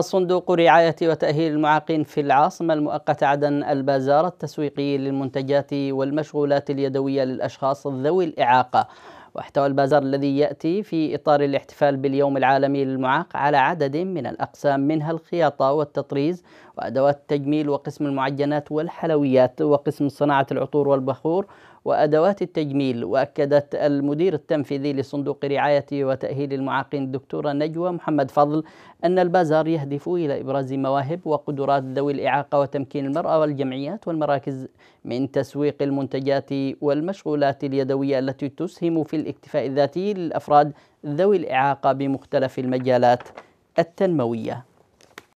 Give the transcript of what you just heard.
صندوق رعاية وتأهيل المعاقين في العاصمة المؤقتة عدن البازار التسويقي للمنتجات والمشغولات اليدوية للأشخاص ذوي الإعاقة واحتوى البازار الذي يأتي في إطار الاحتفال باليوم العالمي للمعاق على عدد من الأقسام منها الخياطة والتطريز وأدوات التجميل وقسم المعجنات والحلويات وقسم صناعة العطور والبخور وأدوات التجميل وأكدت المدير التنفيذي لصندوق رعاية وتأهيل المعاقين الدكتورة نجوى محمد فضل أن البازار يهدف إلى إبراز مواهب وقدرات ذوي الإعاقة وتمكين المرأة والجمعيات والمراكز من تسويق المنتجات والمشغولات اليدوية التي تسهم في الاكتفاء الذاتي للأفراد ذوي الإعاقة بمختلف المجالات التنموية